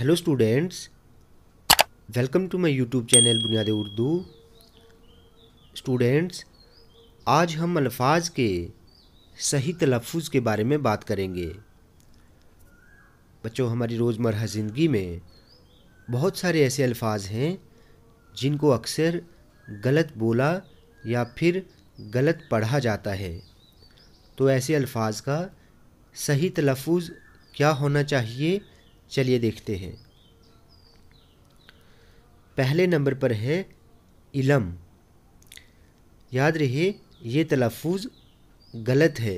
hello students welcome to my YouTube channel Buniyad Urdu students आज हम अल्फाज के सही तलफ़ के बारे में बात करेंगे बच्चों हमारी रोज़मर्रा ज़िंदगी में बहुत सारे ऐसे अल्फाज हैं जिनको अक्सर गलत बोला या फिर गलत पढ़ा जाता है तो ऐसे अल्फाज का सही तलफ़ क्या होना चाहिए चलिए देखते हैं पहले नंबर पर है इलम याद रहे ये तलफ़ गलत है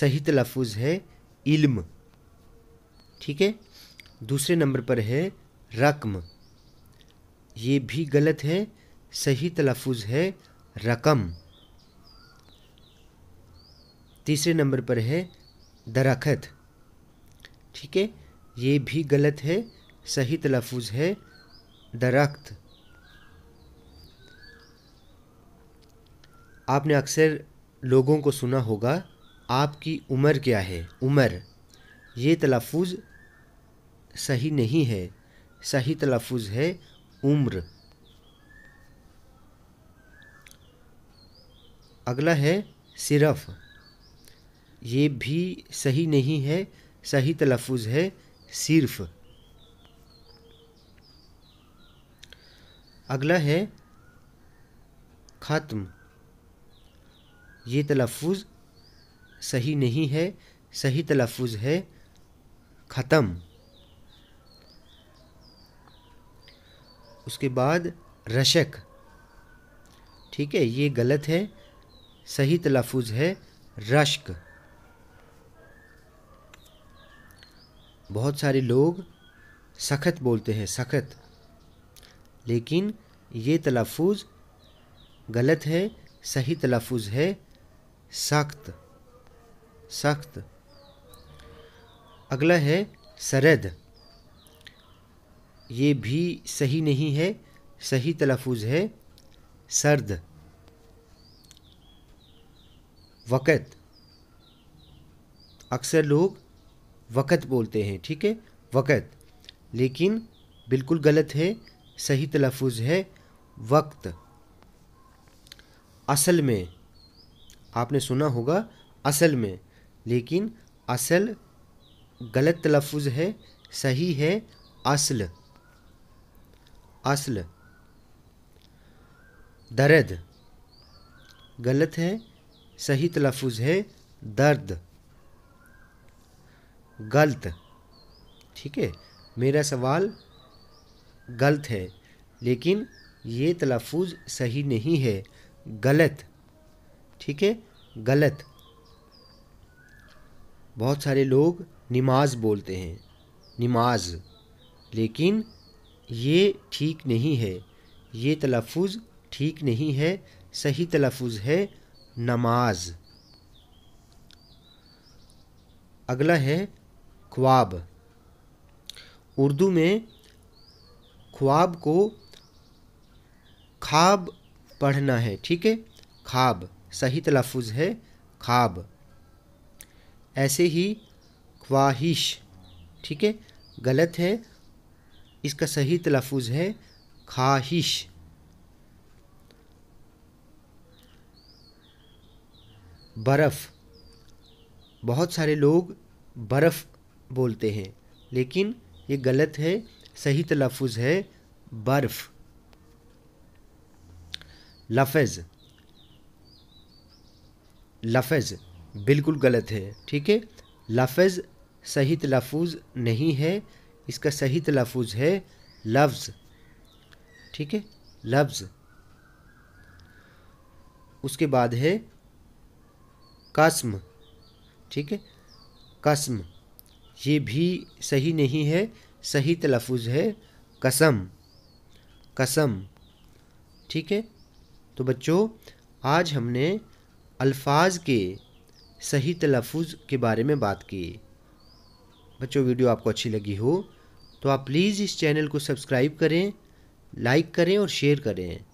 सही तलफ़ है इल्म ठीक है दूसरे नंबर पर है रकम ये भी गलत है सही तलफ़ है रकम तीसरे नंबर पर है दरखत ठीक है ये भी गलत है सही तलफुज है दरख्त आपने अक्सर लोगों को सुना होगा आपकी उम्र क्या है उम्र ये तलफुज सही नहीं है सही तलफुज है उम्र अगला है सिर्फ ये भी सही नहीं है सही तलफुज है सिर्फ अगला है ख़त्म ये तलफ़ सही नहीं है सही तलफ़ है ख़त्म उसके बाद रशक ठीक है ये गलत है सही तलफ़ है रश्क बहुत सारे लोग सख्त बोलते हैं सख्त लेकिन ये तलफ़ गलत है सही तलफ़ है सख्त सख्त अगला है सरद ये भी सही नहीं है सही तलफ़ है सर्द वक़्त अक्सर लोग वक़्त बोलते हैं ठीक है वक़्त लेकिन बिल्कुल गलत है सही तलफ़ है वक्त असल में आपने सुना होगा असल में लेकिन असल गलत तलफ़ है सही है असल असल दर्द गलत है सही तलफ़ है दर्द गलत ठीक है मेरा सवाल गलत है लेकिन ये तलफ़ सही नहीं है गलत ठीक है गलत बहुत सारे लोग नमाज बोलते हैं नमाज लेकिन ये ठीक नहीं है ये तलफ़ ठीक नहीं है सही तलफ़ है नमाज अगला है ख्वाब उर्दू में ख्वाब को खाब पढ़ना है ठीक है खाब सही तलफ़ है खाब ऐसे ही ख्वाहिश ठीक है गलत है इसका सही तलफ़ है ख्वाहिश बर्फ़ बहुत सारे लोग बर्फ़ बोलते हैं लेकिन ये गलत है सही तलफ़ है बर्फ़ लफज लफज बिल्कुल गलत है ठीक है लफज सही तलफ़ नहीं है इसका सही तलफ़ है लफ्ज़ ठीक है लफ्ज़ उसके बाद है कसम ठीक है कसम ये भी सही नहीं है सही तलफ़ है कसम कसम ठीक है तो बच्चों आज हमने अल्फाज के सही तलफ़ के बारे में बात की बच्चों वीडियो आपको अच्छी लगी हो तो आप प्लीज़ इस चैनल को सब्सक्राइब करें लाइक करें और शेयर करें